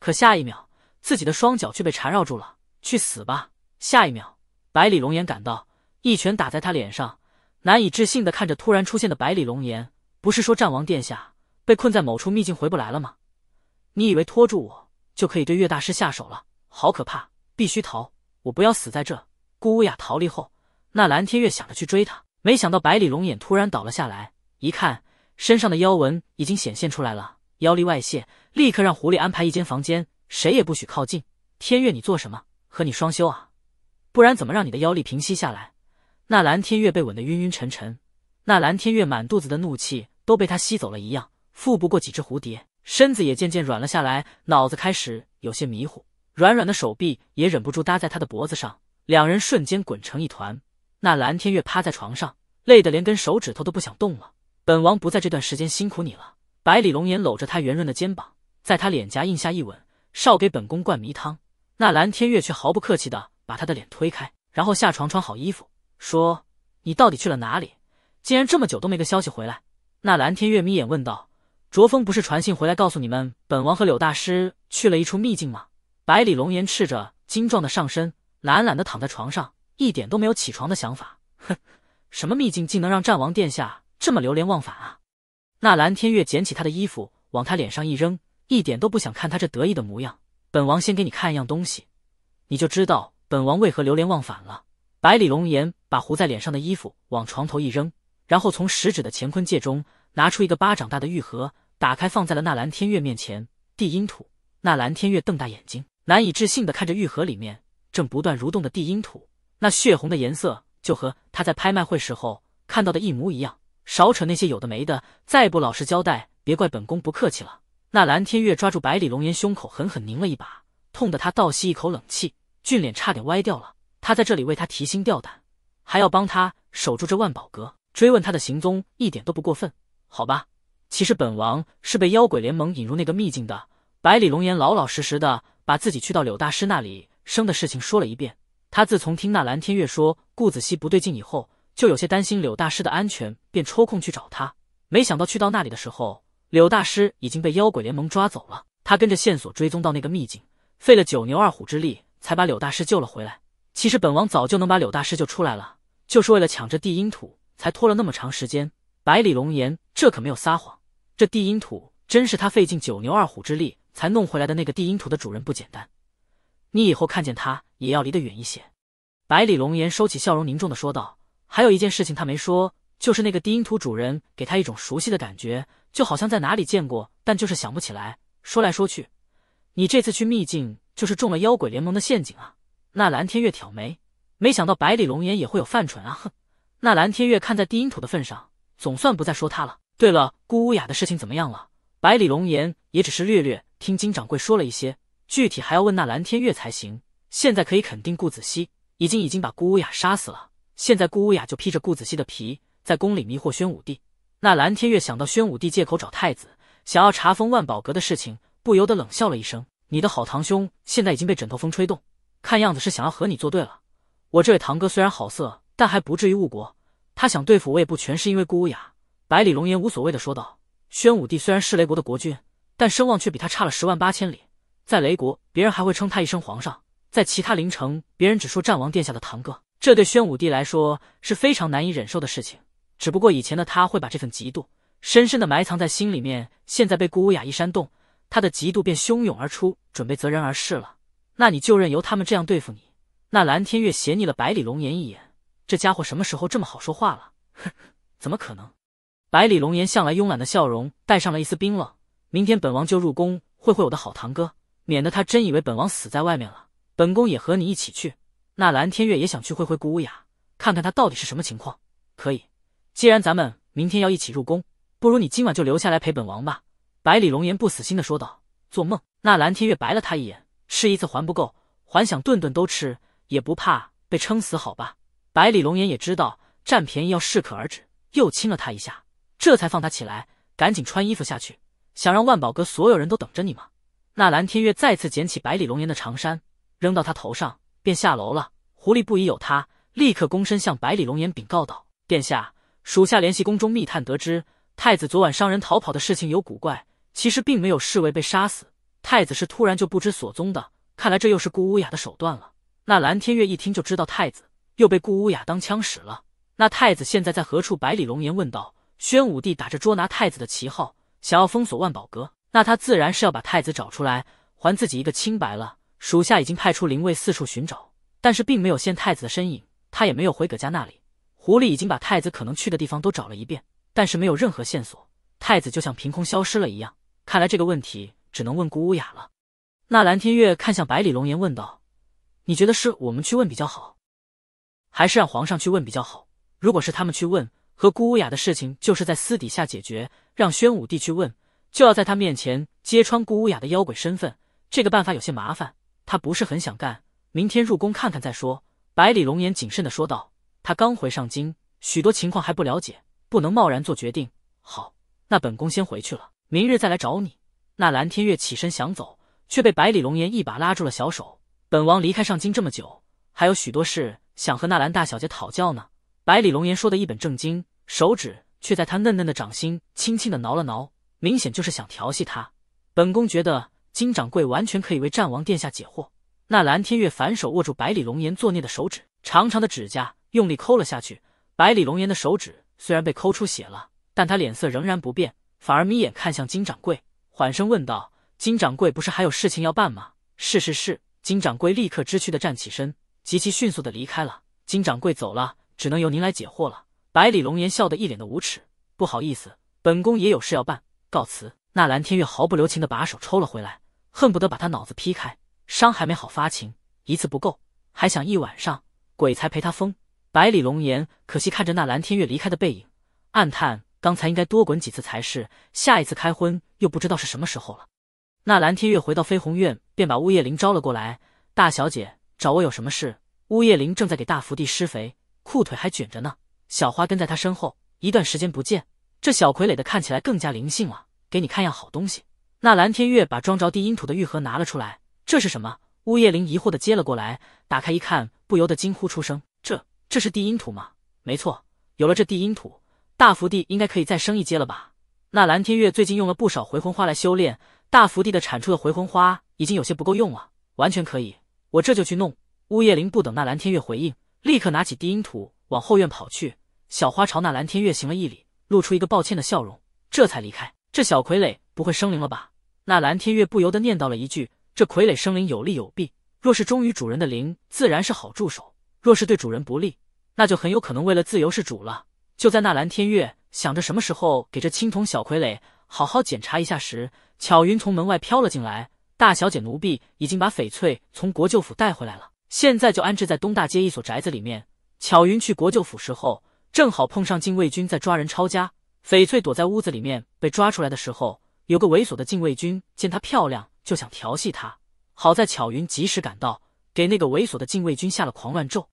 可下一秒，自己的双脚却被缠绕住了。去死吧！下一秒，百里龙颜赶到，一拳打在他脸上。难以置信的看着突然出现的百里龙颜，不是说战王殿下被困在某处秘境回不来了吗？你以为拖住我就可以对岳大师下手了？好可怕！必须逃！我不要死在这。顾乌雅逃离后，那蓝天月想着去追他，没想到百里龙眼突然倒了下来。一看，身上的妖纹已经显现出来了，妖力外泄。立刻让狐狸安排一间房间，谁也不许靠近。天月，你做什么？和你双修啊？不然怎么让你的妖力平息下来？那蓝天月被吻得晕晕沉沉，那蓝天月满肚子的怒气都被他吸走了一样，富不过几只蝴蝶，身子也渐渐软了下来，脑子开始有些迷糊，软软的手臂也忍不住搭在他的脖子上，两人瞬间滚成一团。那蓝天月趴在床上，累得连根手指头都不想动了。本王不在这段时间辛苦你了。百里龙颜搂着他圆润的肩膀。在他脸颊印下一吻，少给本宫灌迷汤。那蓝天月却毫不客气的把他的脸推开，然后下床穿好衣服，说：“你到底去了哪里？竟然这么久都没个消息回来？”那蓝天月眯眼问道：“卓风不是传信回来告诉你们，本王和柳大师去了一处秘境吗？”百里龙颜赤着精壮的上身，懒懒的躺在床上，一点都没有起床的想法。哼，什么秘境竟能让战王殿下这么流连忘返啊？那蓝天月捡起他的衣服，往他脸上一扔。一点都不想看他这得意的模样，本王先给你看一样东西，你就知道本王为何流连忘返了。百里龙颜把糊在脸上的衣服往床头一扔，然后从食指的乾坤戒中拿出一个巴掌大的玉盒，打开放在了纳兰天月面前。地阴土，纳兰天月瞪大眼睛，难以置信地看着玉盒里面正不断蠕动的地阴土，那血红的颜色就和他在拍卖会时候看到的一模一样。少扯那些有的没的，再不老实交代，别怪本宫不客气了。那蓝天月抓住百里龙颜胸口，狠狠拧了一把，痛得他倒吸一口冷气，俊脸差点歪掉了。他在这里为他提心吊胆，还要帮他守住这万宝阁，追问他的行踪，一点都不过分，好吧？其实本王是被妖鬼联盟引入那个秘境的。百里龙颜老老实实的把自己去到柳大师那里生的事情说了一遍。他自从听那蓝天月说顾子熙不对劲以后，就有些担心柳大师的安全，便抽空去找他。没想到去到那里的时候。柳大师已经被妖鬼联盟抓走了，他跟着线索追踪到那个秘境，费了九牛二虎之力才把柳大师救了回来。其实本王早就能把柳大师救出来了，就是为了抢这地阴土才拖了那么长时间。百里龙岩，这可没有撒谎，这地阴土真是他费尽九牛二虎之力才弄回来的。那个地阴土的主人不简单，你以后看见他也要离得远一些。百里龙岩收起笑容，凝重的说道：“还有一件事情他没说。”就是那个低音土主人给他一种熟悉的感觉，就好像在哪里见过，但就是想不起来。说来说去，你这次去秘境就是中了妖鬼联盟的陷阱啊！那蓝天月挑眉，没想到百里龙颜也会有犯蠢啊！哼！那蓝天月看在低音土的份上，总算不再说他了。对了，顾乌雅的事情怎么样了？百里龙颜也只是略略听金掌柜说了一些，具体还要问那蓝天月才行。现在可以肯定，顾子熙已经已经把顾乌雅杀死了。现在顾乌雅就披着顾子熙的皮。在宫里迷惑宣武帝，那蓝天月想到宣武帝借口找太子，想要查封万宝阁的事情，不由得冷笑了一声：“你的好堂兄现在已经被枕头风吹动，看样子是想要和你作对了。”我这位堂哥虽然好色，但还不至于误国。他想对付我，也不全是因为顾无雅。百里龙颜无所谓的说道：“宣武帝虽然是雷国的国君，但声望却比他差了十万八千里。在雷国，别人还会称他一声皇上；在其他灵城，别人只说战王殿下的堂哥。这对宣武帝来说是非常难以忍受的事情。”只不过以前的他会把这份嫉妒深深的埋藏在心里面，现在被顾无雅一煽动，他的嫉妒便汹涌而出，准备择人而噬了。那你就任由他们这样对付你。那蓝天月斜睨了百里龙颜一眼，这家伙什么时候这么好说话了？哼，怎么可能？百里龙颜向来慵懒的笑容带上了一丝冰冷。明天本王就入宫会会我的好堂哥，免得他真以为本王死在外面了。本宫也和你一起去。那蓝天月也想去会会顾无雅，看看他到底是什么情况。可以。既然咱们明天要一起入宫，不如你今晚就留下来陪本王吧。”百里龙颜不死心的说道。“做梦！”那蓝天月白了他一眼，“吃一次还不够，还想顿顿都吃，也不怕被撑死？好吧。”百里龙颜也知道占便宜要适可而止，又亲了他一下，这才放他起来，赶紧穿衣服下去。想让万宝阁所有人都等着你吗？那蓝天月再次捡起百里龙颜的长衫，扔到他头上，便下楼了。狐狸不疑有他，立刻躬身向百里龙颜禀告道：“殿下。”属下联系宫中密探，得知太子昨晚伤人逃跑的事情有古怪。其实并没有侍卫被杀死，太子是突然就不知所踪的。看来这又是顾乌雅的手段了。那蓝天月一听就知道，太子又被顾乌雅当枪使了。那太子现在在何处？百里龙颜问道。宣武帝打着捉拿太子的旗号，想要封锁万宝阁，那他自然是要把太子找出来，还自己一个清白了。属下已经派出灵卫四处寻找，但是并没有现太子的身影，他也没有回葛家那里。狐狸已经把太子可能去的地方都找了一遍，但是没有任何线索。太子就像凭空消失了一样。看来这个问题只能问顾乌雅了。那蓝天月看向百里龙颜，问道：“你觉得是我们去问比较好，还是让皇上去问比较好？如果是他们去问，和顾乌雅的事情就是在私底下解决；让宣武帝去问，就要在他面前揭穿顾乌雅的妖鬼身份。这个办法有些麻烦，他不是很想干。明天入宫看看再说。”百里龙颜谨慎的说道。他刚回上京，许多情况还不了解，不能贸然做决定。好，那本宫先回去了，明日再来找你。那蓝天月起身想走，却被百里龙颜一把拉住了小手。本王离开上京这么久，还有许多事想和纳兰大小姐讨教呢。百里龙颜说的一本正经，手指却在他嫩嫩的掌心轻轻的挠了挠，明显就是想调戏他。本宫觉得金掌柜完全可以为战王殿下解惑。那蓝天月反手握住百里龙颜作孽的手指，长长的指甲。用力抠了下去，百里龙颜的手指虽然被抠出血了，但他脸色仍然不变，反而眯眼看向金掌柜，缓声问道：“金掌柜不是还有事情要办吗？”“是是是。”金掌柜立刻知趣的站起身，极其迅速的离开了。金掌柜走了，只能由您来解惑了。百里龙颜笑得一脸的无耻，不好意思，本宫也有事要办，告辞。那蓝天月毫不留情的把手抽了回来，恨不得把他脑子劈开，伤还没好发情，一次不够，还想一晚上，鬼才陪他疯。百里龙颜，可惜看着那蓝天月离开的背影，暗叹刚才应该多滚几次才是。下一次开荤又不知道是什么时候了。那蓝天月回到飞鸿院，便把乌叶灵招了过来。大小姐找我有什么事？乌叶灵正在给大福地施肥，裤腿还卷着呢。小花跟在他身后，一段时间不见，这小傀儡的看起来更加灵性了。给你看样好东西。那蓝天月把装着地阴土的玉盒拿了出来，这是什么？乌叶灵疑惑的接了过来，打开一看，不由得惊呼出声。这是地阴土吗？没错，有了这地阴土，大福地应该可以再升一阶了吧？那蓝天月最近用了不少回魂花来修炼，大福地的产出的回魂花已经有些不够用了，完全可以，我这就去弄。乌叶灵不等那蓝天月回应，立刻拿起地阴土往后院跑去。小花朝那蓝天月行了一礼，露出一个抱歉的笑容，这才离开。这小傀儡不会生灵了吧？那蓝天月不由得念叨了一句：这傀儡生灵有利有弊，若是忠于主人的灵，自然是好助手。若是对主人不利，那就很有可能为了自由是主了。就在那蓝天月想着什么时候给这青铜小傀儡好好检查一下时，巧云从门外飘了进来。大小姐，奴婢已经把翡翠从国舅府带回来了，现在就安置在东大街一所宅子里面。巧云去国舅府时候，正好碰上禁卫军在抓人抄家，翡翠躲在屋子里面被抓出来的时候，有个猥琐的禁卫军见她漂亮就想调戏她，好在巧云及时赶到。给那个猥琐的禁卫军下了狂乱咒，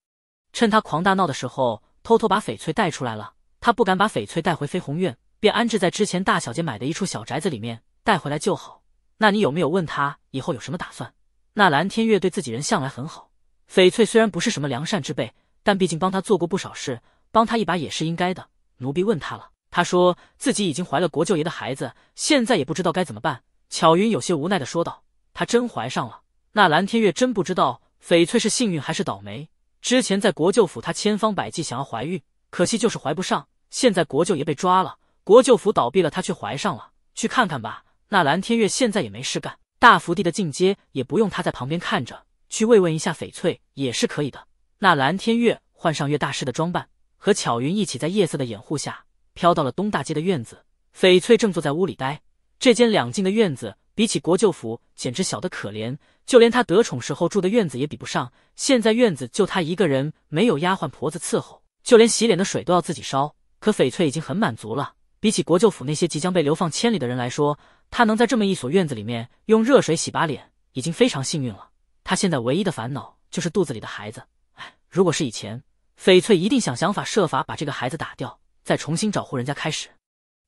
趁他狂大闹的时候，偷偷把翡翠带出来了。他不敢把翡翠带回飞鸿院，便安置在之前大小姐买的一处小宅子里面。带回来就好。那你有没有问他以后有什么打算？那蓝天月对自己人向来很好。翡翠虽然不是什么良善之辈，但毕竟帮他做过不少事，帮他一把也是应该的。奴婢问他了，他说自己已经怀了国舅爷的孩子，现在也不知道该怎么办。巧云有些无奈的说道：“他真怀上了，那蓝天月真不知道。”翡翠是幸运还是倒霉？之前在国舅府，她千方百计想要怀孕，可惜就是怀不上。现在国舅爷被抓了，国舅府倒闭了，她却怀上了。去看看吧。那蓝天月现在也没事干，大福地的进阶也不用他在旁边看着，去慰问一下翡翠也是可以的。那蓝天月换上月大师的装扮，和巧云一起在夜色的掩护下，飘到了东大街的院子。翡翠正坐在屋里呆。这间两进的院子，比起国舅府简直小得可怜。就连他得宠时候住的院子也比不上，现在院子就他一个人，没有丫鬟婆子伺候，就连洗脸的水都要自己烧。可翡翠已经很满足了，比起国舅府那些即将被流放千里的人来说，他能在这么一所院子里面用热水洗把脸，已经非常幸运了。他现在唯一的烦恼就是肚子里的孩子。哎，如果是以前，翡翠一定想想法设法把这个孩子打掉，再重新找户人家开始。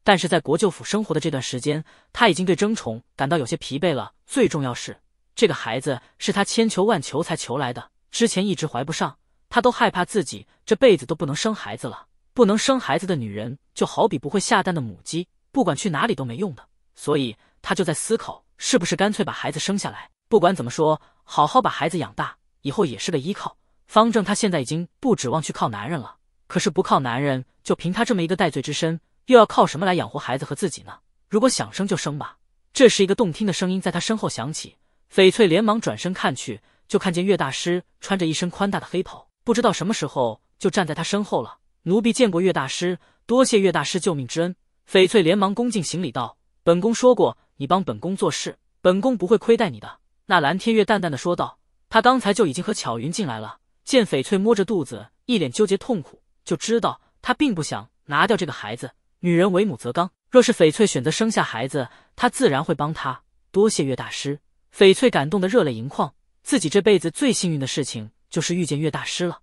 但是在国舅府生活的这段时间，他已经对争宠感到有些疲惫了。最重要是。这个孩子是他千求万求才求来的，之前一直怀不上，他都害怕自己这辈子都不能生孩子了。不能生孩子的女人就好比不会下蛋的母鸡，不管去哪里都没用的。所以他就在思考，是不是干脆把孩子生下来，不管怎么说，好好把孩子养大，以后也是个依靠。方正他现在已经不指望去靠男人了，可是不靠男人，就凭他这么一个戴罪之身，又要靠什么来养活孩子和自己呢？如果想生就生吧。这时，一个动听的声音在他身后响起。翡翠连忙转身看去，就看见岳大师穿着一身宽大的黑袍，不知道什么时候就站在他身后了。奴婢见过岳大师，多谢岳大师救命之恩。翡翠连忙恭敬行礼道：“本宫说过，你帮本宫做事，本宫不会亏待你的。”那蓝天月淡淡的说道：“他刚才就已经和巧云进来了，见翡翠摸着肚子，一脸纠结痛苦，就知道他并不想拿掉这个孩子。女人为母则刚，若是翡翠选择生下孩子，他自然会帮她。多谢岳大师。”翡翠感动的热泪盈眶，自己这辈子最幸运的事情就是遇见岳大师了。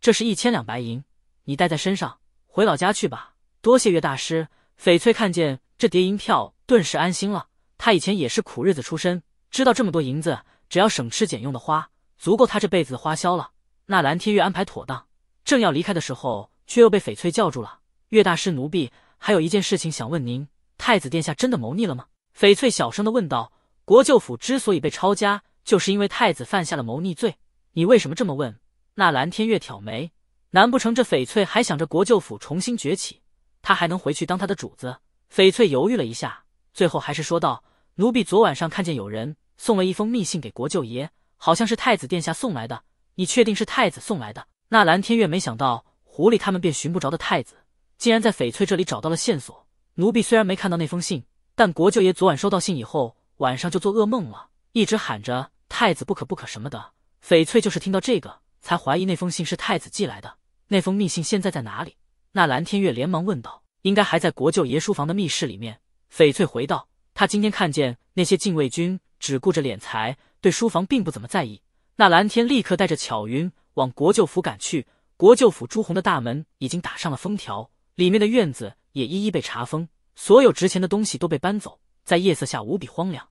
这是一千两白银，你带在身上，回老家去吧。多谢岳大师！翡翠看见这叠银票，顿时安心了。他以前也是苦日子出身，知道这么多银子，只要省吃俭用的花，足够他这辈子的花销了。那蓝天月安排妥当，正要离开的时候，却又被翡翠叫住了。岳大师，奴婢还有一件事情想问您：太子殿下真的谋逆了吗？翡翠小声的问道。国舅府之所以被抄家，就是因为太子犯下了谋逆罪。你为什么这么问？那蓝天月挑眉，难不成这翡翠还想着国舅府重新崛起，他还能回去当他的主子？翡翠犹豫了一下，最后还是说道：“奴婢昨晚上看见有人送了一封密信给国舅爷，好像是太子殿下送来的。你确定是太子送来的？”那蓝天月没想到，狐狸他们便寻不着的太子，竟然在翡翠这里找到了线索。奴婢虽然没看到那封信，但国舅爷昨晚收到信以后。晚上就做噩梦了，一直喊着太子不可不可什么的。翡翠就是听到这个，才怀疑那封信是太子寄来的。那封密信现在在哪里？那蓝天月连忙问道。应该还在国舅爷书房的密室里面。翡翠回道，他今天看见那些禁卫军只顾着敛财，对书房并不怎么在意。那蓝天立刻带着巧云往国舅府赶去。国舅府朱红的大门已经打上了封条，里面的院子也一一被查封，所有值钱的东西都被搬走。在夜色下无比荒凉，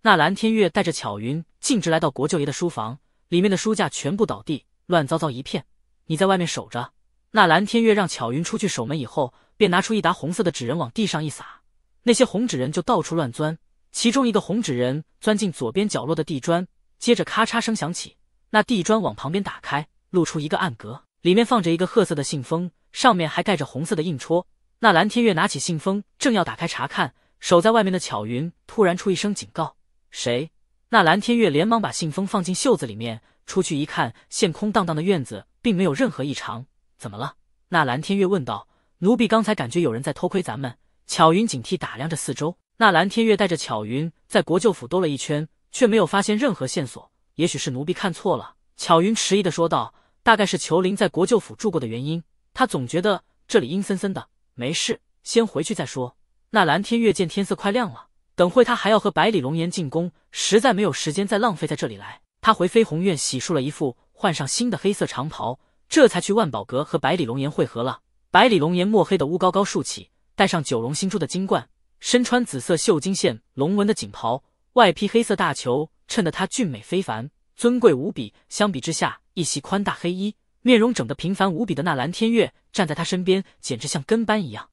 那蓝天月带着巧云径直来到国舅爷的书房，里面的书架全部倒地，乱糟糟一片。你在外面守着，那蓝天月让巧云出去守门，以后便拿出一沓红色的纸人往地上一撒，那些红纸人就到处乱钻。其中一个红纸人钻进左边角落的地砖，接着咔嚓声响起，那地砖往旁边打开，露出一个暗格，里面放着一个褐色的信封，上面还盖着红色的印戳。那蓝天月拿起信封，正要打开查看。守在外面的巧云突然出一声警告：“谁？”那蓝天月连忙把信封放进袖子里面。出去一看，现空荡荡的院子，并没有任何异常。怎么了？那蓝天月问道。奴婢刚才感觉有人在偷窥咱们。巧云警惕打量着四周。那蓝天月带着巧云在国舅府兜了一圈，却没有发现任何线索。也许是奴婢看错了。巧云迟疑的说道：“大概是裘林在国舅府住过的原因，他总觉得这里阴森森的。”没事，先回去再说。那蓝天月见天色快亮了，等会他还要和百里龙颜进宫，实在没有时间再浪费在这里。来，他回飞鸿院洗漱了一副，换上新的黑色长袍，这才去万宝阁和百里龙颜会合了。百里龙颜墨黑的乌高高竖起，戴上九龙星珠的金冠，身穿紫色绣金线龙纹的锦袍，外披黑色大裘，衬得他俊美非凡，尊贵无比。相比之下，一袭宽大黑衣，面容整得平凡无比的那蓝天月站在他身边，简直像跟班一样，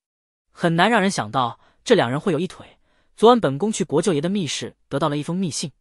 很难让人想到。这两人会有一腿。昨晚本宫去国舅爷的密室，得到了一封密信，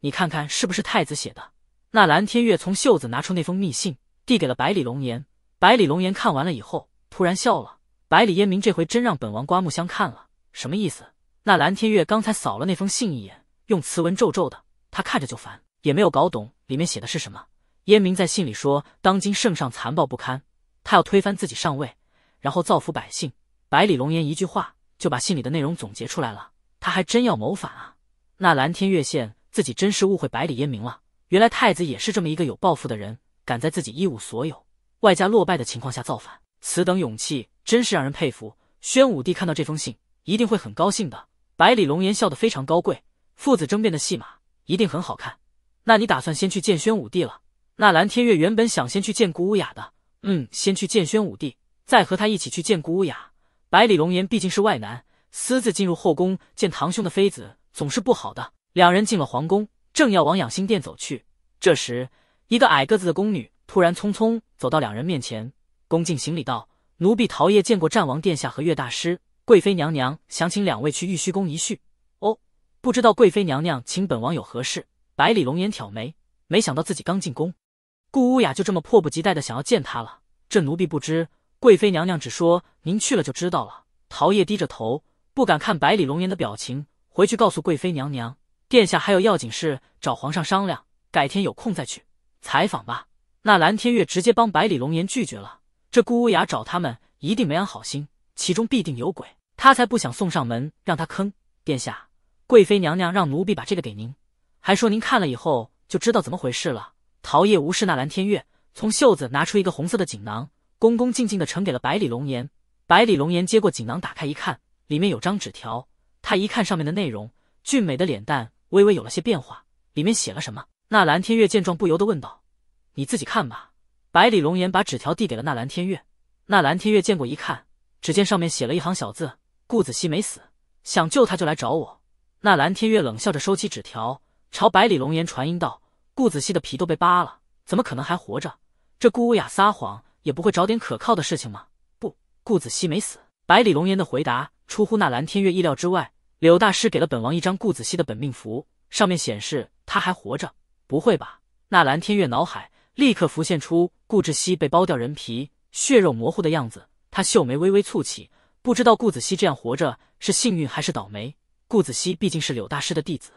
你看看是不是太子写的？那蓝天月从袖子拿出那封密信，递给了百里龙颜。百里龙颜看完了以后，突然笑了。百里烟明这回真让本王刮目相看了。什么意思？那蓝天月刚才扫了那封信一眼，用词文皱皱的，他看着就烦，也没有搞懂里面写的是什么。烟明在信里说，当今圣上残暴不堪，他要推翻自己上位，然后造福百姓。百里龙颜一句话。就把信里的内容总结出来了。他还真要谋反啊！那蓝天月县自己真是误会百里烟明了。原来太子也是这么一个有抱负的人，敢在自己一无所有、外加落败的情况下造反，此等勇气真是让人佩服。宣武帝看到这封信一定会很高兴的。百里龙颜笑得非常高贵，父子争辩的戏码一定很好看。那你打算先去见宣武帝了？那蓝天月原本想先去见古乌雅的，嗯，先去见宣武帝，再和他一起去见古乌雅。百里龙颜毕竟是外男，私自进入后宫见堂兄的妃子总是不好的。两人进了皇宫，正要往养心殿走去，这时一个矮个子的宫女突然匆匆走到两人面前，恭敬行礼道：“奴婢陶叶见过战王殿下和岳大师，贵妃娘娘想请两位去玉虚宫一叙。哦，不知道贵妃娘娘请本王有何事？”百里龙颜挑眉，没想到自己刚进宫，顾乌雅就这么迫不及待的想要见他了。这奴婢不知。贵妃娘娘只说您去了就知道了。陶叶低着头，不敢看百里龙颜的表情，回去告诉贵妃娘娘，殿下还有要紧事找皇上商量，改天有空再去采访吧。那蓝天月直接帮百里龙颜拒绝了。这顾无涯找他们一定没安好心，其中必定有鬼，他才不想送上门让他坑殿下。贵妃娘娘让奴婢把这个给您，还说您看了以后就知道怎么回事了。陶叶无视那蓝天月，从袖子拿出一个红色的锦囊。恭恭敬敬地呈给了百里龙颜。百里龙颜接过锦囊，打开一看，里面有张纸条。他一看上面的内容，俊美的脸蛋微微有了些变化。里面写了什么？那蓝天月见状，不由得问道：“你自己看吧。”百里龙颜把纸条递给了那蓝天月。那蓝天月见过一看，只见上面写了一行小字：“顾子熙没死，想救他就来找我。”那蓝天月冷笑着收起纸条，朝百里龙颜传音道：“顾子熙的皮都被扒了，怎么可能还活着？这顾无雅撒谎！”也不会找点可靠的事情吗？不，顾子熙没死。百里龙颜的回答出乎那蓝天月意料之外。柳大师给了本王一张顾子熙的本命符，上面显示他还活着。不会吧？那蓝天月脑海立刻浮现出顾志熙被剥掉人皮、血肉模糊的样子。他秀眉微微蹙起，不知道顾子熙这样活着是幸运还是倒霉。顾子熙毕竟是柳大师的弟子，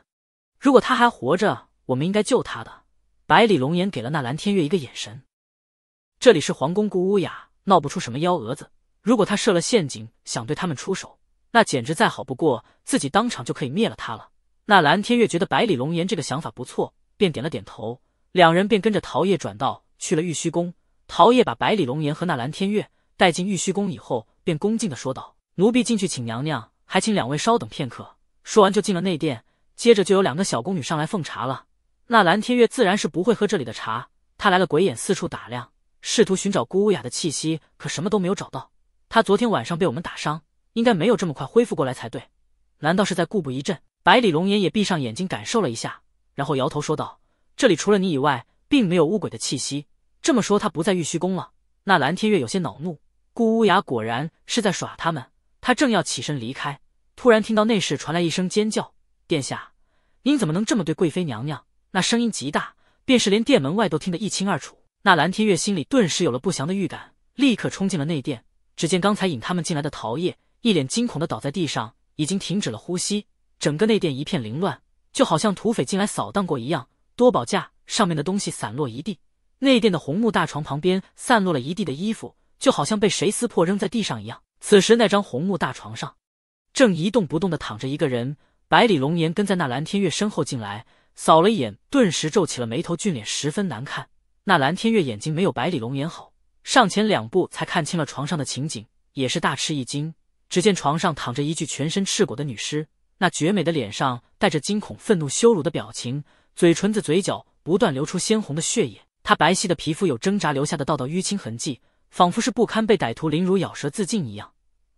如果他还活着，我们应该救他的。百里龙颜给了那蓝天月一个眼神。这里是皇宫，顾乌雅闹不出什么幺蛾子。如果他设了陷阱，想对他们出手，那简直再好不过，自己当场就可以灭了他了。那蓝天月觉得百里龙颜这个想法不错，便点了点头。两人便跟着陶叶转道去了玉虚宫。陶叶把百里龙颜和那蓝天月带进玉虚宫以后，便恭敬的说道：“奴婢进去请娘娘，还请两位稍等片刻。”说完就进了内殿，接着就有两个小宫女上来奉茶了。那蓝天月自然是不会喝这里的茶，他来了鬼眼，四处打量。试图寻找顾乌雅的气息，可什么都没有找到。他昨天晚上被我们打伤，应该没有这么快恢复过来才对。难道是在故布疑阵？百里龙颜也闭上眼睛感受了一下，然后摇头说道：“这里除了你以外，并没有乌鬼的气息。这么说，他不在玉虚宫了。”那蓝天月有些恼怒，顾乌雅果然是在耍他们。他正要起身离开，突然听到内室传来一声尖叫：“殿下，您怎么能这么对贵妃娘娘？”那声音极大，便是连殿门外都听得一清二楚。那蓝天月心里顿时有了不祥的预感，立刻冲进了内殿。只见刚才引他们进来的陶叶一脸惊恐的倒在地上，已经停止了呼吸。整个内殿一片凌乱，就好像土匪进来扫荡过一样。多宝架上面的东西散落一地，内殿的红木大床旁边散落了一地的衣服，就好像被谁撕破扔在地上一样。此时，那张红木大床上正一动不动的躺着一个人。百里龙颜跟在那蓝天月身后进来，扫了一眼，顿时皱起了眉头，俊脸十分难看。那蓝天月眼睛没有百里龙眼好，上前两步才看清了床上的情景，也是大吃一惊。只见床上躺着一具全身赤裸的女尸，那绝美的脸上带着惊恐、愤怒、羞辱的表情，嘴唇子、嘴角不断流出鲜红的血液。她白皙的皮肤有挣扎留下的道道淤青痕迹，仿佛是不堪被歹徒凌辱、咬舌自尽一样。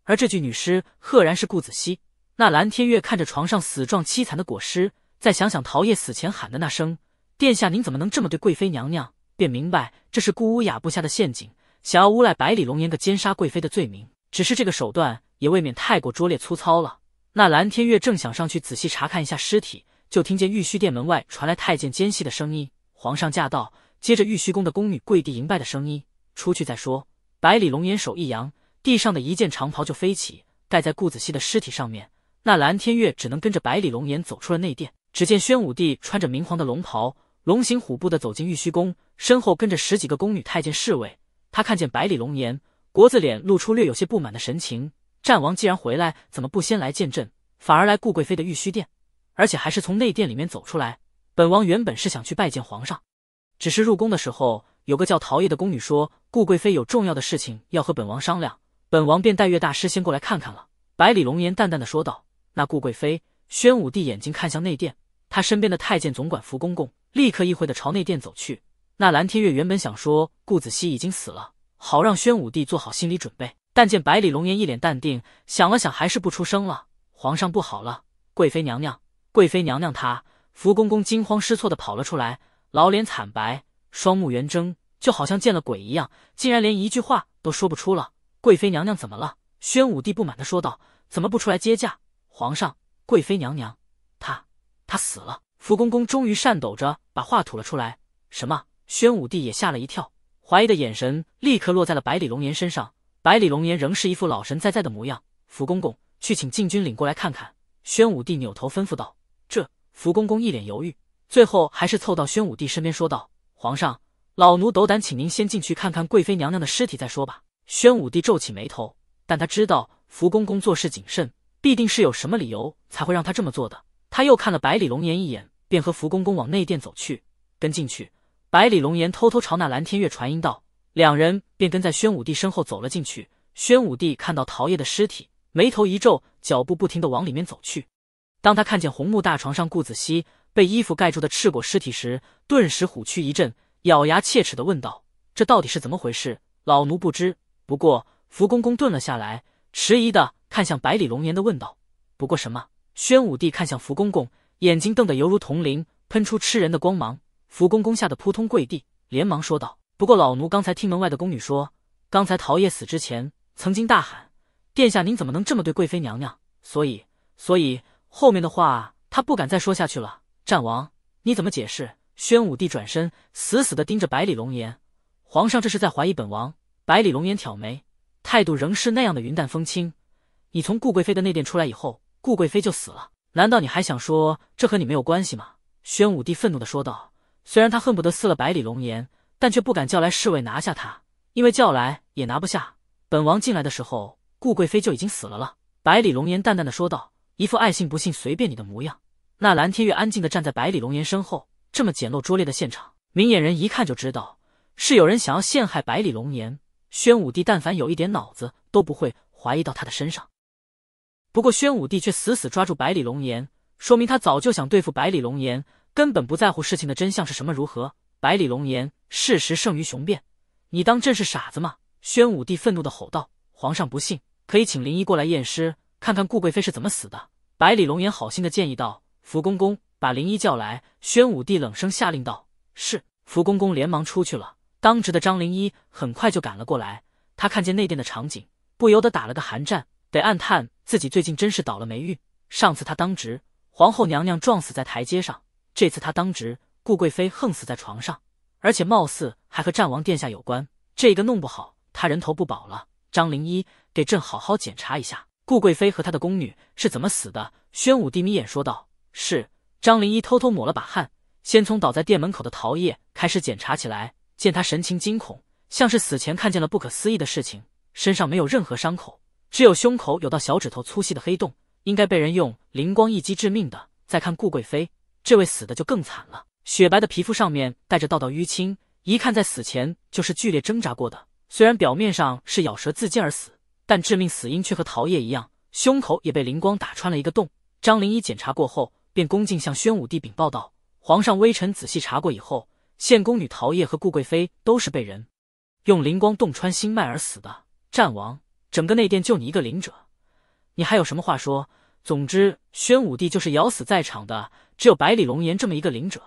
而这具女尸赫然是顾子熙。那蓝天月看着床上死状凄惨的裹尸，再想想陶叶死前喊的那声“殿下，您怎么能这么对贵妃娘娘”，便明白这是顾乌雅布下的陷阱，想要诬赖百里龙颜个奸杀贵妃的罪名。只是这个手段也未免太过拙劣粗糙了。那蓝天月正想上去仔细查看一下尸体，就听见玉虚殿门外传来太监奸细的声音：“皇上驾到！”接着玉虚宫的宫女跪地迎拜的声音。出去再说。百里龙颜手一扬，地上的一件长袍就飞起，盖在顾子熙的尸体上面。那蓝天月只能跟着百里龙颜走出了内殿。只见宣武帝穿着明黄的龙袍。龙行虎步的走进玉虚宫，身后跟着十几个宫女、太监、侍卫。他看见百里龙颜，国字脸，露出略有些不满的神情。战王既然回来，怎么不先来见朕，反而来顾贵妃的玉虚殿，而且还是从内殿里面走出来。本王原本是想去拜见皇上，只是入宫的时候，有个叫陶叶的宫女说顾贵妃有重要的事情要和本王商量，本王便带岳大师先过来看看了。百里龙颜淡淡的说道：“那顾贵妃。”宣武帝眼睛看向内殿，他身边的太监总管福公公。立刻，意会的朝内殿走去。那蓝天月原本想说顾子熙已经死了，好让宣武帝做好心理准备，但见百里龙颜一脸淡定，想了想，还是不出声了。皇上不好了！贵妃娘娘，贵妃娘娘，她！福公公惊慌失措的跑了出来，老脸惨白，双目圆睁，就好像见了鬼一样，竟然连一句话都说不出了。贵妃娘娘怎么了？宣武帝不满的说道：“怎么不出来接驾？皇上，贵妃娘娘，她，她死了。”福公公终于颤抖着把话吐了出来。什么？宣武帝也吓了一跳，怀疑的眼神立刻落在了百里龙颜身上。百里龙颜仍是一副老神在在的模样。福公公，去请禁军领过来看看。宣武帝扭头吩咐道。这福公公一脸犹豫，最后还是凑到宣武帝身边说道：“皇上，老奴斗胆，请您先进去看看贵妃娘娘的尸体再说吧。”宣武帝皱起眉头，但他知道福公公做事谨慎，必定是有什么理由才会让他这么做的。他又看了百里龙颜一眼。便和福公公往内殿走去，跟进去，百里龙颜偷偷朝那蓝天月传音道，两人便跟在宣武帝身后走了进去。宣武帝看到陶叶的尸体，眉头一皱，脚步不停的往里面走去。当他看见红木大床上顾子熙被衣服盖住的赤果尸体时，顿时虎躯一震，咬牙切齿的问道：“这到底是怎么回事？”老奴不知。不过，福公公顿了下来，迟疑的看向百里龙颜的问道：“不过什么？”宣武帝看向福公公。眼睛瞪得犹如铜铃，喷出吃人的光芒。福公公吓得扑通跪地，连忙说道：“不过老奴刚才听门外的宫女说，刚才陶叶死之前曾经大喊：‘殿下，您怎么能这么对贵妃娘娘？’所以，所以后面的话他不敢再说下去了。”战王，你怎么解释？宣武帝转身，死死的盯着百里龙颜。皇上这是在怀疑本王。百里龙颜挑眉，态度仍是那样的云淡风轻。你从顾贵妃的内殿出来以后，顾贵妃就死了。难道你还想说这和你没有关系吗？宣武帝愤怒的说道。虽然他恨不得撕了百里龙颜，但却不敢叫来侍卫拿下他，因为叫来也拿不下。本王进来的时候，顾贵妃就已经死了了。百里龙颜淡淡的说道，一副爱信不信随便你的模样。那蓝天月安静的站在百里龙颜身后，这么简陋拙劣的现场，明眼人一看就知道是有人想要陷害百里龙颜。宣武帝但凡有一点脑子，都不会怀疑到他的身上。不过，宣武帝却死死抓住百里龙颜，说明他早就想对付百里龙颜，根本不在乎事情的真相是什么。如何？百里龙颜，事实胜于雄辩，你当朕是傻子吗？宣武帝愤怒的吼道：“皇上不信，可以请灵医过来验尸，看看顾贵妃是怎么死的。”百里龙颜好心的建议道：“福公公，把灵医叫来。”宣武帝冷声下令道：“是。”福公公连忙出去了。当值的张灵医很快就赶了过来，他看见内殿的场景，不由得打了个寒战。得暗叹自己最近真是倒了霉运。上次他当值，皇后娘娘撞死在台阶上；这次他当值，顾贵妃横死在床上，而且貌似还和战王殿下有关。这个弄不好，他人头不保了。张灵一，给朕好好检查一下，顾贵妃和她的宫女是怎么死的？宣武帝眯眼说道：“是。”张灵一偷偷抹了把汗，先从倒在店门口的陶叶开始检查起来。见他神情惊恐，像是死前看见了不可思议的事情，身上没有任何伤口。只有胸口有道小指头粗细的黑洞，应该被人用灵光一击致命的。再看顾贵妃，这位死的就更惨了，雪白的皮肤上面带着道道淤青，一看在死前就是剧烈挣扎过的。虽然表面上是咬舌自尽而死，但致命死因却和陶叶一样，胸口也被灵光打穿了一个洞。张灵依检查过后，便恭敬向宣武帝禀报道：“皇上，微臣仔细查过以后，献宫女陶叶和顾贵妃都是被人用灵光洞穿心脉而死的。”战王。整个内殿就你一个灵者，你还有什么话说？总之，宣武帝就是咬死在场的只有百里龙颜这么一个灵者。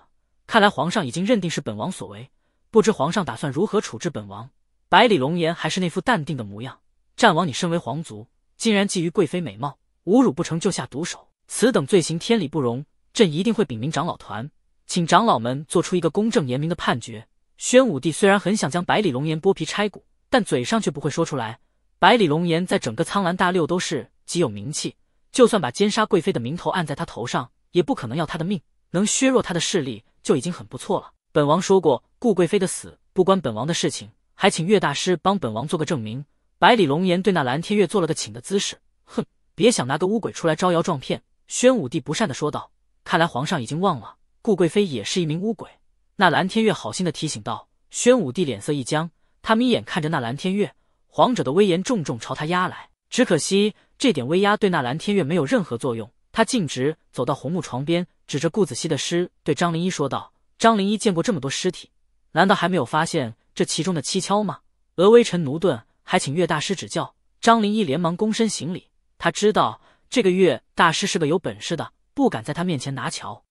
看来皇上已经认定是本王所为，不知皇上打算如何处置本王？百里龙颜还是那副淡定的模样。战王，你身为皇族，竟然觊觎贵妃美貌，侮辱不成就下毒手，此等罪行天理不容，朕一定会禀明长老团，请长老们做出一个公正严明的判决。宣武帝虽然很想将百里龙颜剥皮拆骨，但嘴上却不会说出来。百里龙颜在整个苍兰大六都是极有名气，就算把奸杀贵妃的名头按在他头上，也不可能要他的命，能削弱他的势力就已经很不错了。本王说过，顾贵妃的死不关本王的事情，还请岳大师帮本王做个证明。百里龙颜对那蓝天月做了个请的姿势，哼，别想拿个乌鬼出来招摇撞骗。宣武帝不善的说道：“看来皇上已经忘了，顾贵妃也是一名乌鬼。”那蓝天月好心的提醒道。宣武帝脸色一僵，他眯眼看着那蓝天月。皇者的威严重重朝他压来，只可惜这点威压对那蓝天月没有任何作用。他径直走到红木床边，指着顾子熙的尸，对张灵一说道：“张灵一，见过这么多尸体，难道还没有发现这其中的蹊跷吗？”“峨微臣奴顿，还请岳大师指教。”张灵一连忙躬身行礼。他知道这个岳大师是个有本事的，不敢在他面前拿桥。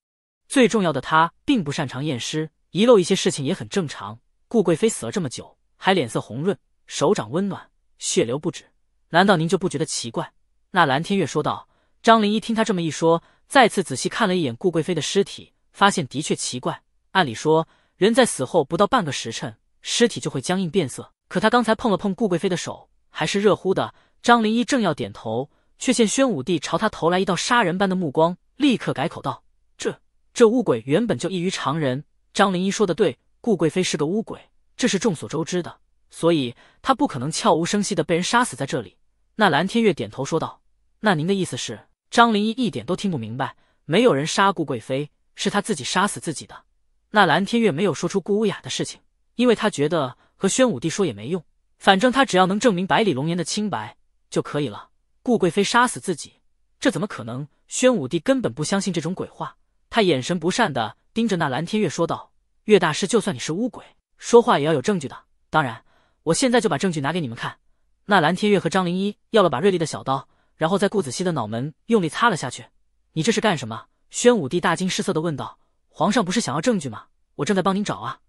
最重要的，他并不擅长验尸，遗漏一些事情也很正常。顾贵妃死了这么久，还脸色红润。手掌温暖，血流不止。难道您就不觉得奇怪？那蓝天月说道。张灵一听他这么一说，再次仔细看了一眼顾贵妃的尸体，发现的确奇怪。按理说，人在死后不到半个时辰，尸体就会僵硬变色。可他刚才碰了碰顾贵妃的手，还是热乎的。张灵一正要点头，却见宣武帝朝他投来一道杀人般的目光，立刻改口道：“这这乌鬼原本就异于常人。”张灵一说的对，顾贵妃是个乌鬼，这是众所周知的。所以，他不可能悄无声息的被人杀死在这里。那蓝天月点头说道：“那您的意思是？”张灵一一点都听不明白。没有人杀顾贵妃，是他自己杀死自己的。那蓝天月没有说出顾无雅的事情，因为他觉得和宣武帝说也没用。反正他只要能证明百里龙颜的清白就可以了。顾贵妃杀死自己，这怎么可能？宣武帝根本不相信这种鬼话。他眼神不善的盯着那蓝天月说道：“岳大师，就算你是乌鬼，说话也要有证据的。当然。”我现在就把证据拿给你们看。那蓝天月和张灵一要了把锐利的小刀，然后在顾子熙的脑门用力擦了下去。你这是干什么？宣武帝大惊失色地问道。皇上不是想要证据吗？我正在帮您找啊。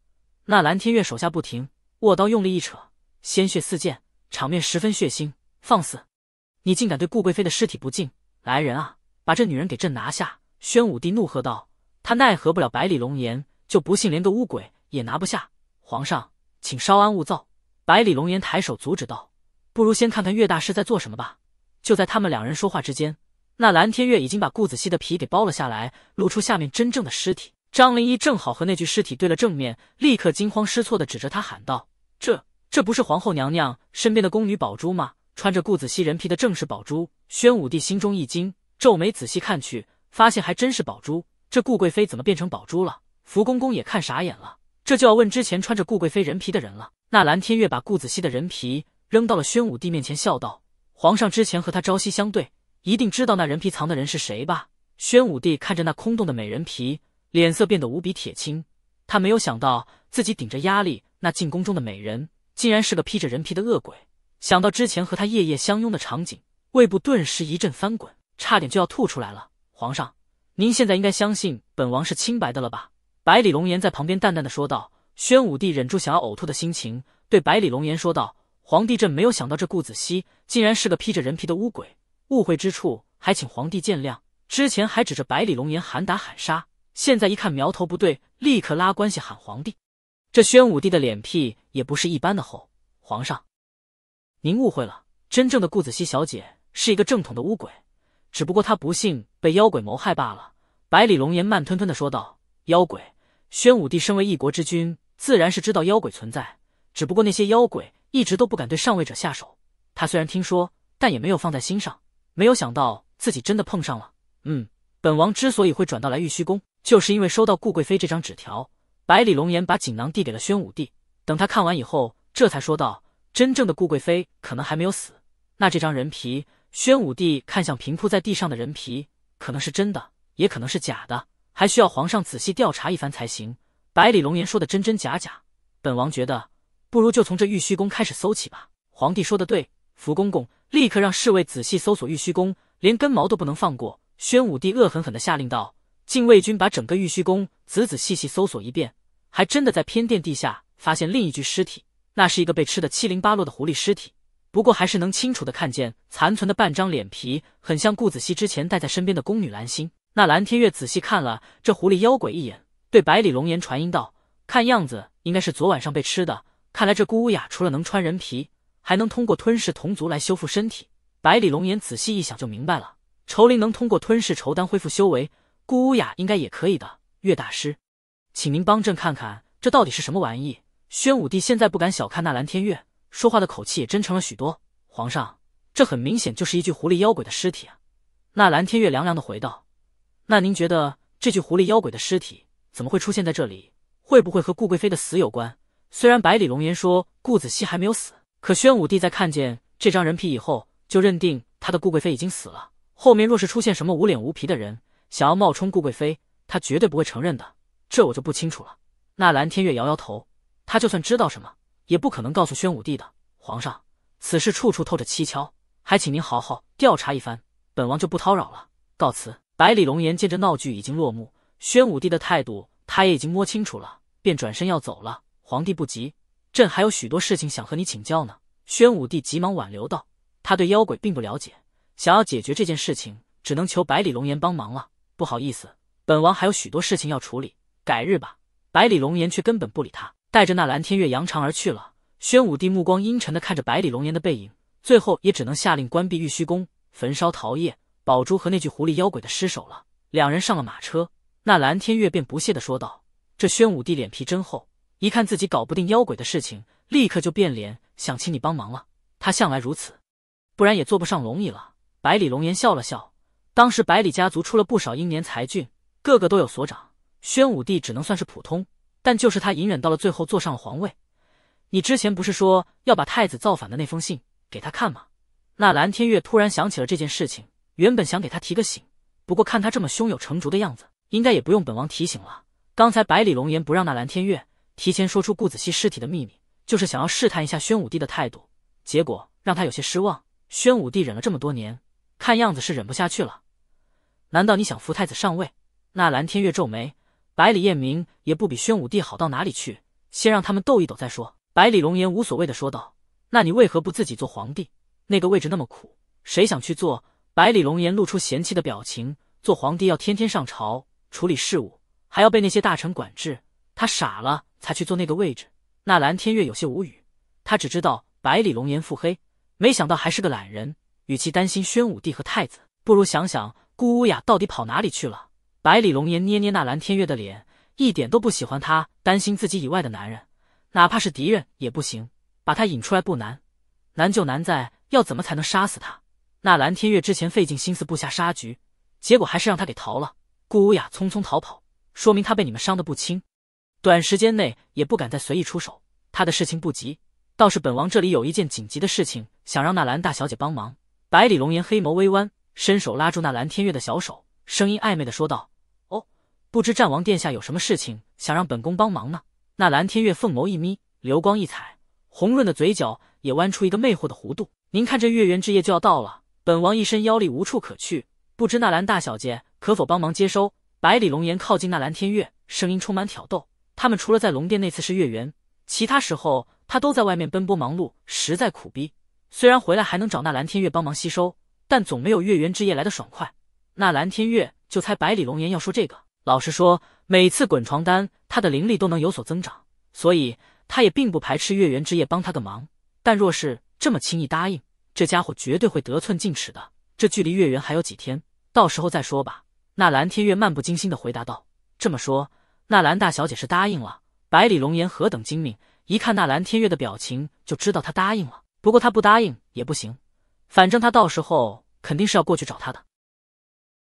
那蓝天月手下不停握刀用力一扯，鲜血四溅，场面十分血腥。放肆！你竟敢对顾贵妃的尸体不敬！来人啊，把这女人给朕拿下！宣武帝怒喝道。他奈何不了百里龙颜，就不信连个乌鬼也拿不下。皇上，请稍安勿躁。百里龙颜抬手阻止道：“不如先看看岳大师在做什么吧。”就在他们两人说话之间，那蓝天月已经把顾子熙的皮给剥了下来，露出下面真正的尸体。张灵一正好和那具尸体对了正面，立刻惊慌失措的指着他喊道：“这这不是皇后娘娘身边的宫女宝珠吗？穿着顾子熙人皮的正是宝珠。”宣武帝心中一惊，皱眉仔细看去，发现还真是宝珠。这顾贵妃怎么变成宝珠了？福公公也看傻眼了，这就要问之前穿着顾贵妃人皮的人了。那蓝天月把顾子熙的人皮扔到了宣武帝面前，笑道：“皇上之前和他朝夕相对，一定知道那人皮藏的人是谁吧？”宣武帝看着那空洞的美人皮，脸色变得无比铁青。他没有想到自己顶着压力，那进宫中的美人竟然是个披着人皮的恶鬼。想到之前和他夜夜相拥的场景，胃部顿时一阵翻滚，差点就要吐出来了。皇上，您现在应该相信本王是清白的了吧？”百里龙颜在旁边淡淡的说道。宣武帝忍住想要呕吐的心情，对百里龙颜说道：“皇帝，朕没有想到这顾子熙竟然是个披着人皮的乌鬼，误会之处还请皇帝见谅。之前还指着百里龙颜喊打喊杀，现在一看苗头不对，立刻拉关系喊皇帝。这宣武帝的脸皮也不是一般的厚。皇上，您误会了，真正的顾子熙小姐是一个正统的乌鬼，只不过她不幸被妖鬼谋害罢了。”百里龙颜慢吞吞的说道：“妖鬼。”宣武帝身为一国之君。自然是知道妖鬼存在，只不过那些妖鬼一直都不敢对上位者下手。他虽然听说，但也没有放在心上。没有想到自己真的碰上了。嗯，本王之所以会转到来玉虚宫，就是因为收到顾贵妃这张纸条。百里龙颜把锦囊递给了宣武帝，等他看完以后，这才说道：“真正的顾贵妃可能还没有死，那这张人皮……”宣武帝看向平铺在地上的人皮，可能是真的，也可能是假的，还需要皇上仔细调查一番才行。百里龙颜说的真真假假，本王觉得不如就从这玉虚宫开始搜起吧。皇帝说的对，福公公立刻让侍卫仔细搜索玉虚宫，连根毛都不能放过。宣武帝恶狠狠地下令道：“禁卫军把整个玉虚宫仔仔细细搜索一遍。”还真的在偏殿地下发现另一具尸体，那是一个被吃的七零八落的狐狸尸体，不过还是能清楚的看见残存的半张脸皮，很像顾子熙之前带在身边的宫女兰心。那蓝天月仔细看了这狐狸妖鬼一眼。对百里龙颜传音道：“看样子应该是昨晚上被吃的。看来这孤乌雅除了能穿人皮，还能通过吞噬同族来修复身体。”百里龙颜仔细一想就明白了：仇灵能通过吞噬仇丹恢复修为，孤乌雅应该也可以的。岳大师，请您帮朕看看这到底是什么玩意。宣武帝现在不敢小看那蓝天月，说话的口气也真诚了许多。皇上，这很明显就是一具狐狸妖鬼的尸体啊！那蓝天月凉凉的回道：“那您觉得这具狐狸妖鬼的尸体？”怎么会出现在这里？会不会和顾贵妃的死有关？虽然百里龙颜说顾子熙还没有死，可宣武帝在看见这张人皮以后，就认定他的顾贵妃已经死了。后面若是出现什么无脸无皮的人，想要冒充顾贵妃，他绝对不会承认的。这我就不清楚了。纳兰天月摇摇头，他就算知道什么，也不可能告诉宣武帝的。皇上，此事处处透着蹊跷，还请您好好调查一番。本王就不叨扰了，告辞。百里龙颜见这闹剧已经落幕。宣武帝的态度，他也已经摸清楚了，便转身要走了。皇帝不急，朕还有许多事情想和你请教呢。宣武帝急忙挽留道，他对妖鬼并不了解，想要解决这件事情，只能求百里龙颜帮忙了。不好意思，本王还有许多事情要处理，改日吧。百里龙颜却根本不理他，带着那蓝天月扬长而去了。宣武帝目光阴沉的看着百里龙颜的背影，最后也只能下令关闭玉虚宫，焚烧桃叶宝珠和那具狐狸妖鬼的尸首了。两人上了马车。那蓝天月便不屑的说道：“这宣武帝脸皮真厚，一看自己搞不定妖鬼的事情，立刻就变脸，想请你帮忙了。他向来如此，不然也坐不上龙椅了。”百里龙颜笑了笑。当时百里家族出了不少英年才俊，个个都有所长。宣武帝只能算是普通，但就是他隐忍到了最后，坐上了皇位。你之前不是说要把太子造反的那封信给他看吗？那蓝天月突然想起了这件事情，原本想给他提个醒，不过看他这么胸有成竹的样子。应该也不用本王提醒了。刚才百里龙颜不让那蓝天月提前说出顾子熙尸体的秘密，就是想要试探一下宣武帝的态度，结果让他有些失望。宣武帝忍了这么多年，看样子是忍不下去了。难道你想扶太子上位？那蓝天月皱眉。百里晏明也不比宣武帝好到哪里去。先让他们斗一斗再说。百里龙颜无所谓的说道。那你为何不自己做皇帝？那个位置那么苦，谁想去做？百里龙颜露出嫌弃的表情。做皇帝要天天上朝。处理事务还要被那些大臣管制，他傻了才去坐那个位置。那蓝天月有些无语，他只知道百里龙颜腹黑，没想到还是个懒人。与其担心宣武帝和太子，不如想想顾乌雅到底跑哪里去了。百里龙颜捏捏那蓝天月的脸，一点都不喜欢他担心自己以外的男人，哪怕是敌人也不行。把他引出来不难，难就难在要怎么才能杀死他。那蓝天月之前费尽心思布下杀局，结果还是让他给逃了。顾无雅匆匆逃跑，说明他被你们伤得不轻，短时间内也不敢再随意出手。他的事情不急，倒是本王这里有一件紧急的事情，想让纳兰大小姐帮忙。百里龙颜黑眸微弯，伸手拉住那蓝天月的小手，声音暧昧的说道：“哦，不知战王殿下有什么事情想让本宫帮忙呢？”那蓝天月凤眸一眯，流光溢彩，红润的嘴角也弯出一个魅惑的弧度。您看这月圆之夜就要到了，本王一身妖力无处可去，不知纳兰大小姐。可否帮忙接收？百里龙岩靠近那蓝天月，声音充满挑逗。他们除了在龙殿那次是月圆，其他时候他都在外面奔波忙碌，实在苦逼。虽然回来还能找那蓝天月帮忙吸收，但总没有月圆之夜来的爽快。那蓝天月就猜百里龙岩要说这个。老实说，每次滚床单，他的灵力都能有所增长，所以他也并不排斥月圆之夜帮他个忙。但若是这么轻易答应，这家伙绝对会得寸进尺的。这距离月圆还有几天，到时候再说吧。那蓝天月漫不经心的回答道：“这么说，那蓝大小姐是答应了。”百里龙颜何等精明，一看那蓝天月的表情就知道他答应了。不过他不答应也不行，反正他到时候肯定是要过去找他的。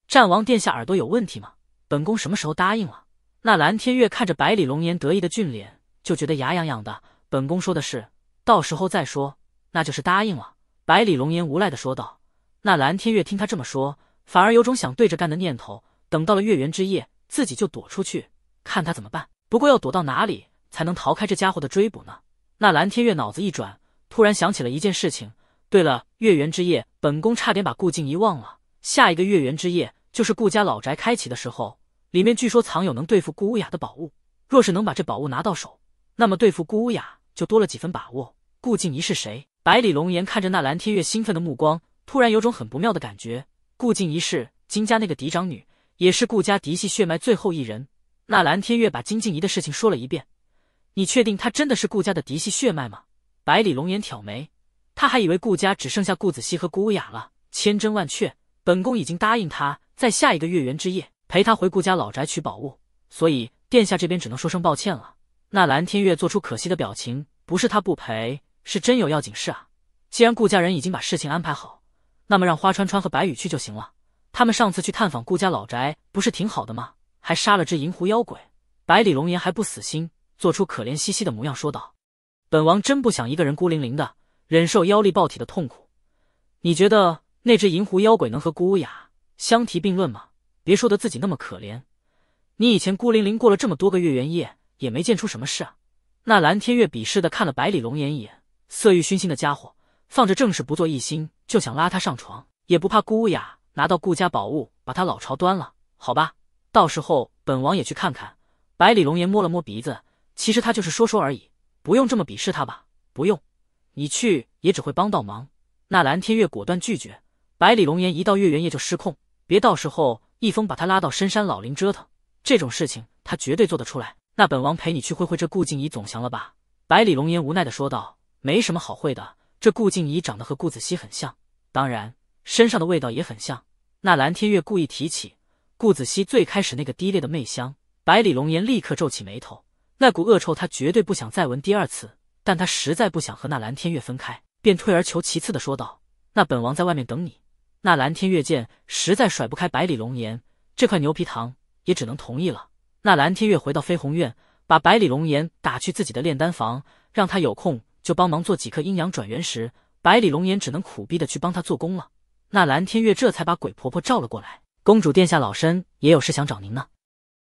战王殿下耳朵有问题吗？本宫什么时候答应了？那蓝天月看着百里龙颜得意的俊脸，就觉得牙痒痒的。本宫说的是，到时候再说，那就是答应了。百里龙颜无奈的说道。那蓝天月听他这么说。反而有种想对着干的念头。等到了月圆之夜，自己就躲出去，看他怎么办。不过要躲到哪里才能逃开这家伙的追捕呢？那蓝天月脑子一转，突然想起了一件事情。对了，月圆之夜，本宫差点把顾静怡忘了。下一个月圆之夜就是顾家老宅开启的时候，里面据说藏有能对付顾乌雅的宝物。若是能把这宝物拿到手，那么对付顾乌雅就多了几分把握。顾静怡是谁？百里龙颜看着那蓝天月兴奋的目光，突然有种很不妙的感觉。顾静怡是金家那个嫡长女，也是顾家嫡系血脉最后一人。那蓝天月把金静怡的事情说了一遍。你确定她真的是顾家的嫡系血脉吗？百里龙颜挑眉，他还以为顾家只剩下顾子熙和顾无雅了。千真万确，本宫已经答应他，在下一个月圆之夜陪他回顾家老宅取宝物。所以殿下这边只能说声抱歉了。那蓝天月做出可惜的表情，不是他不陪，是真有要紧事啊。既然顾家人已经把事情安排好。那么让花川川和白羽去就行了。他们上次去探访顾家老宅不是挺好的吗？还杀了只银狐妖鬼。百里龙颜还不死心，做出可怜兮兮的模样，说道：“本王真不想一个人孤零零的忍受妖力暴体的痛苦。你觉得那只银狐妖鬼能和孤雅相提并论吗？别说的自己那么可怜。你以前孤零零过了这么多个月圆夜，也没见出什么事啊。”那蓝天月鄙视的看了百里龙颜一眼，色欲熏心的家伙。放着正事不做，一心就想拉他上床，也不怕顾雅拿到顾家宝物，把他老巢端了？好吧，到时候本王也去看看。百里龙颜摸了摸鼻子，其实他就是说说而已，不用这么鄙视他吧？不用，你去也只会帮倒忙。那蓝天月果断拒绝。百里龙颜一到月圆夜就失控，别到时候易峰把他拉到深山老林折腾，这种事情他绝对做得出来。那本王陪你去会会这顾静怡总行了吧？百里龙颜无奈的说道：“没什么好会的。”这顾静怡长得和顾子熙很像，当然身上的味道也很像。那蓝天月故意提起顾子熙最开始那个低劣的媚香，百里龙颜立刻皱起眉头。那股恶臭他绝对不想再闻第二次，但他实在不想和那蓝天月分开，便退而求其次的说道：“那本王在外面等你。”那蓝天月见实在甩不开百里龙颜这块牛皮糖，也只能同意了。那蓝天月回到飞鸿院，把百里龙颜打去自己的炼丹房，让他有空。就帮忙做几颗阴阳转元石，百里龙颜只能苦逼的去帮他做工了。那蓝天月这才把鬼婆婆召了过来。公主殿下，老身也有事想找您呢。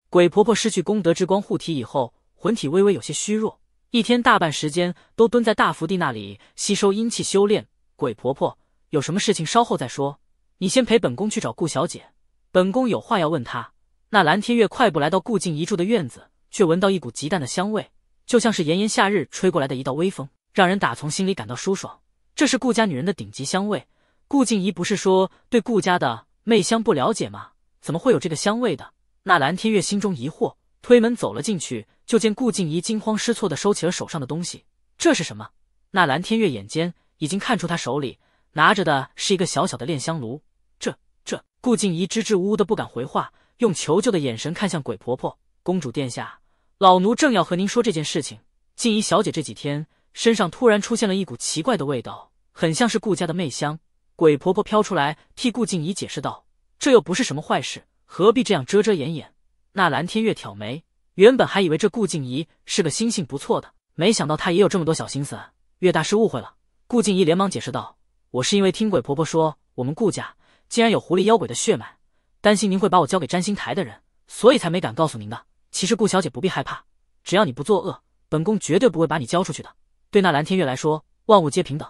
鬼婆婆失去功德之光护体以后，魂体微微有些虚弱，一天大半时间都蹲在大福地那里吸收阴气修炼。鬼婆婆有什么事情稍后再说，你先陪本宫去找顾小姐，本宫有话要问她。那蓝天月快步来到顾静一住的院子，却闻到一股极淡的香味，就像是炎炎夏日吹过来的一道微风。让人打从心里感到舒爽，这是顾家女人的顶级香味。顾静怡不是说对顾家的媚香不了解吗？怎么会有这个香味的？那蓝天月心中疑惑，推门走了进去，就见顾静怡惊慌失措地收起了手上的东西。这是什么？那蓝天月眼尖，已经看出她手里拿着的是一个小小的炼香炉。这这……顾静怡支支吾吾的不敢回话，用求救的眼神看向鬼婆婆。公主殿下，老奴正要和您说这件事情。静怡小姐这几天……身上突然出现了一股奇怪的味道，很像是顾家的媚香。鬼婆婆飘出来替顾静怡解释道：“这又不是什么坏事，何必这样遮遮掩掩？”那蓝天月挑眉，原本还以为这顾静怡是个心性不错的，没想到她也有这么多小心思。岳大师误会了，顾静怡连忙解释道：“我是因为听鬼婆婆说我们顾家竟然有狐狸妖鬼的血脉，担心您会把我交给占星台的人，所以才没敢告诉您的。其实顾小姐不必害怕，只要你不作恶，本宫绝对不会把你交出去的。”对那蓝天月来说，万物皆平等，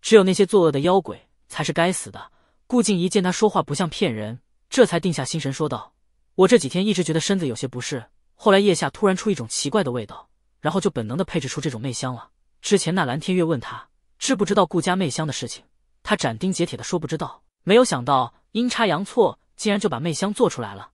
只有那些作恶的妖鬼才是该死的。顾静怡见他说话不像骗人，这才定下心神说道：“我这几天一直觉得身子有些不适，后来腋下突然出一种奇怪的味道，然后就本能的配置出这种媚香了。之前那蓝天月问他知不知道顾家媚香的事情，他斩钉截铁的说不知道。没有想到阴差阳错，竟然就把媚香做出来了。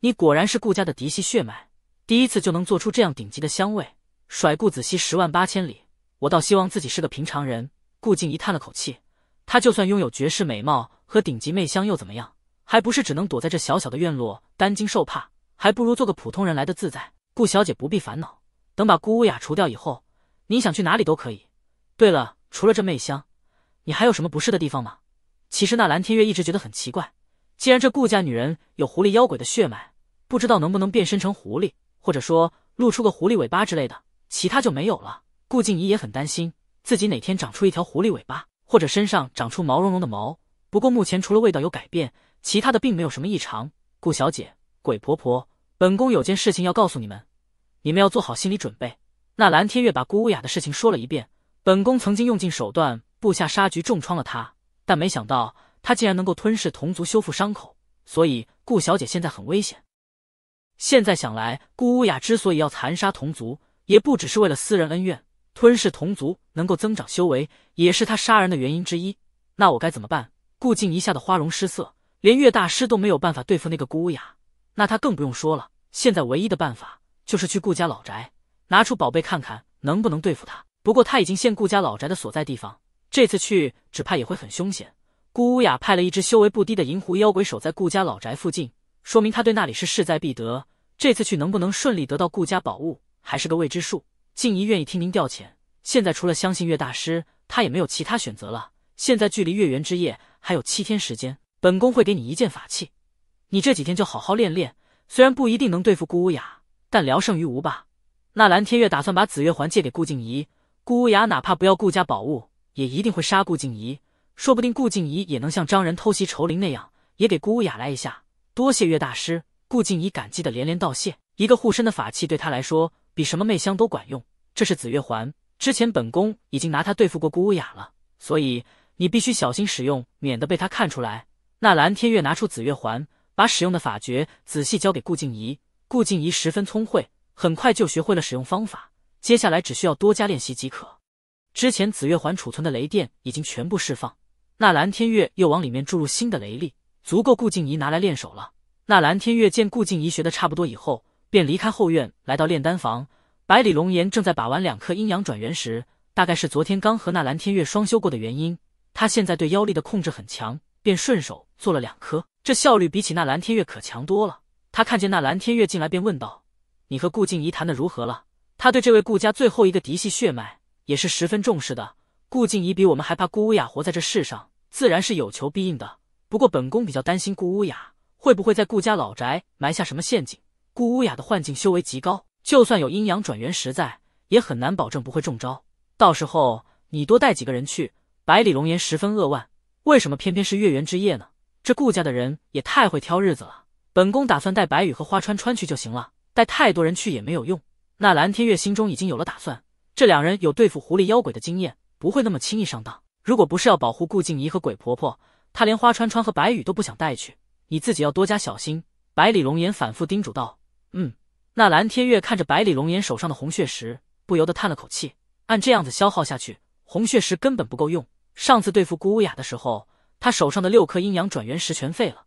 你果然是顾家的嫡系血脉，第一次就能做出这样顶级的香味，甩顾子熙十万八千里。”我倒希望自己是个平常人。顾静怡叹了口气，她就算拥有绝世美貌和顶级媚香又怎么样？还不是只能躲在这小小的院落担惊受怕，还不如做个普通人来的自在。顾小姐不必烦恼，等把顾无雅除掉以后，你想去哪里都可以。对了，除了这媚香，你还有什么不适的地方吗？其实那蓝天月一直觉得很奇怪，既然这顾家女人有狐狸妖鬼的血脉，不知道能不能变身成狐狸，或者说露出个狐狸尾巴之类的，其他就没有了。顾静怡也很担心自己哪天长出一条狐狸尾巴，或者身上长出毛茸茸的毛。不过目前除了味道有改变，其他的并没有什么异常。顾小姐，鬼婆婆，本宫有件事情要告诉你们，你们要做好心理准备。那蓝天月把顾乌雅的事情说了一遍。本宫曾经用尽手段布下杀局，重创了她，但没想到她竟然能够吞噬同族，修复伤口。所以顾小姐现在很危险。现在想来，顾乌雅之所以要残杀同族，也不只是为了私人恩怨。吞噬同族能够增长修为，也是他杀人的原因之一。那我该怎么办？顾静一下的花容失色，连岳大师都没有办法对付那个顾乌雅，那他更不用说了。现在唯一的办法就是去顾家老宅，拿出宝贝看看能不能对付他。不过他已经现顾家老宅的所在地方，这次去只怕也会很凶险。顾乌雅派了一只修为不低的银狐妖鬼守在顾家老宅附近，说明他对那里是势在必得。这次去能不能顺利得到顾家宝物，还是个未知数。静怡愿意听您调遣，现在除了相信岳大师，她也没有其他选择了。现在距离月圆之夜还有七天时间，本宫会给你一件法器，你这几天就好好练练。虽然不一定能对付顾无雅，但聊胜于无吧。那蓝天月打算把紫月环借给顾静怡，顾无雅哪怕不要顾家宝物，也一定会杀顾静怡。说不定顾静怡也能像张仁偷袭仇灵那样，也给顾无雅来一下。多谢岳大师，顾静怡感激的连连道谢。一个护身的法器对他来说。比什么媚香都管用，这是紫月环。之前本宫已经拿它对付过孤乌雅了，所以你必须小心使用，免得被他看出来。那蓝天月拿出紫月环，把使用的法诀仔细交给顾静怡。顾静怡十分聪慧，很快就学会了使用方法。接下来只需要多加练习即可。之前紫月环储存的雷电已经全部释放，那蓝天月又往里面注入新的雷力，足够顾静怡拿来练手了。那蓝天月见顾静怡学的差不多以后。便离开后院，来到炼丹房。百里龙颜正在把玩两颗阴阳转元石，大概是昨天刚和那蓝天月双修过的原因，他现在对妖力的控制很强，便顺手做了两颗。这效率比起那蓝天月可强多了。他看见那蓝天月进来，便问道：“你和顾静怡谈的如何了？”他对这位顾家最后一个嫡系血脉也是十分重视的。顾静怡比我们还怕顾乌雅活在这世上，自然是有求必应的。不过本宫比较担心顾乌雅会不会在顾家老宅埋下什么陷阱。顾乌雅的幻境修为极高，就算有阴阳转元石在，也很难保证不会中招。到时候你多带几个人去。百里龙颜十分扼腕，为什么偏偏是月圆之夜呢？这顾家的人也太会挑日子了。本宫打算带白羽和花川川去就行了，带太多人去也没有用。那蓝天月心中已经有了打算，这两人有对付狐狸妖鬼的经验，不会那么轻易上当。如果不是要保护顾静怡和鬼婆婆，他连花川川和白羽都不想带去。你自己要多加小心。百里龙颜反复叮嘱道。嗯，那蓝天月看着百里龙颜手上的红血石，不由得叹了口气。按这样子消耗下去，红血石根本不够用。上次对付顾乌雅的时候，他手上的六颗阴阳转元石全废了。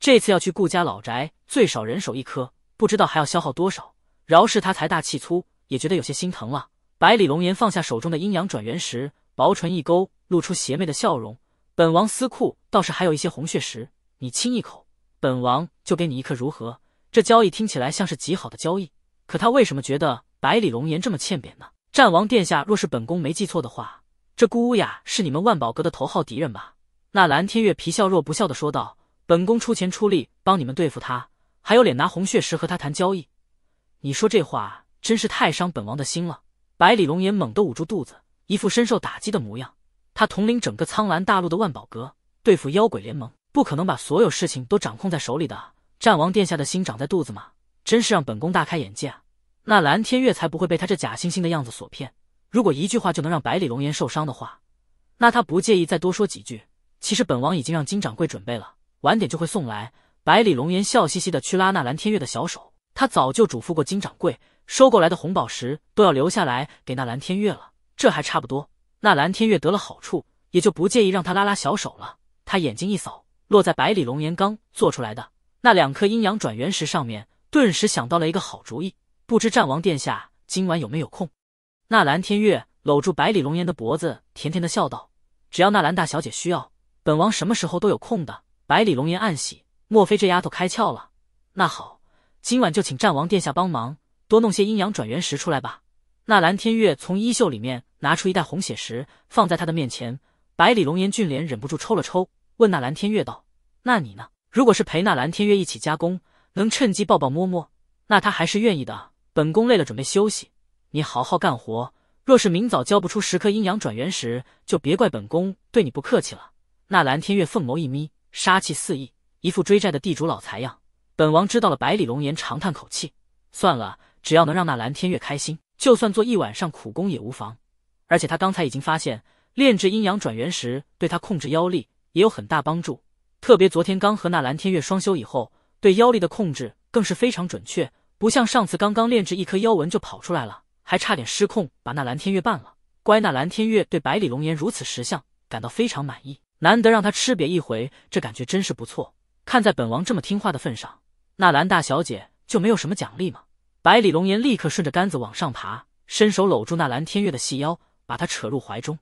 这次要去顾家老宅，最少人手一颗，不知道还要消耗多少。饶是他财大气粗，也觉得有些心疼了。百里龙颜放下手中的阴阳转元石，薄唇一勾，露出邪魅的笑容。本王私库倒是还有一些红血石，你亲一口，本王就给你一颗，如何？这交易听起来像是极好的交易，可他为什么觉得百里龙颜这么欠扁呢？战王殿下，若是本宫没记错的话，这顾乌雅是你们万宝阁的头号敌人吧？那蓝天月皮笑若不笑的说道：“本宫出钱出力帮你们对付他，还有脸拿红血石和他谈交易？你说这话真是太伤本王的心了。”百里龙颜猛地捂住肚子，一副深受打击的模样。他统领整个苍蓝大陆的万宝阁，对付妖鬼联盟，不可能把所有事情都掌控在手里的。战王殿下的心长在肚子吗？真是让本宫大开眼界。啊！那蓝天月才不会被他这假惺惺的样子所骗。如果一句话就能让百里龙颜受伤的话，那他不介意再多说几句。其实本王已经让金掌柜准备了，晚点就会送来。百里龙颜笑嘻嘻的去拉那蓝天月的小手。他早就嘱咐过金掌柜，收过来的红宝石都要留下来给那蓝天月了。这还差不多。那蓝天月得了好处，也就不介意让他拉拉小手了。他眼睛一扫，落在百里龙颜刚做出来的。那两颗阴阳转元石上面，顿时想到了一个好主意。不知战王殿下今晚有没有空？那蓝天月搂住百里龙颜的脖子，甜甜的笑道：“只要纳兰大小姐需要，本王什么时候都有空的。”百里龙颜暗喜，莫非这丫头开窍了？那好，今晚就请战王殿下帮忙，多弄些阴阳转元石出来吧。那蓝天月从衣袖里面拿出一袋红血石，放在他的面前。百里龙颜俊脸忍不住抽了抽，问那蓝天月道：“那你呢？”如果是陪那蓝天月一起加工，能趁机抱抱摸摸，那他还是愿意的。本宫累了，准备休息，你好好干活。若是明早交不出十颗阴阳转元石，就别怪本宫对你不客气了。那蓝天月凤眸一眯，杀气四溢，一副追债的地主老财样。本王知道了，百里龙颜长叹口气，算了，只要能让那蓝天月开心，就算做一晚上苦工也无妨。而且他刚才已经发现，炼制阴阳转元石对他控制妖力也有很大帮助。特别昨天刚和那蓝天月双修以后，对妖力的控制更是非常准确，不像上次刚刚炼制一颗妖纹就跑出来了，还差点失控把那蓝天月办了。乖，那蓝天月对百里龙颜如此识相，感到非常满意，难得让他吃瘪一回，这感觉真是不错。看在本王这么听话的份上，那蓝大小姐就没有什么奖励吗？百里龙颜立刻顺着杆子往上爬，伸手搂住那蓝天月的细腰，把她扯入怀中。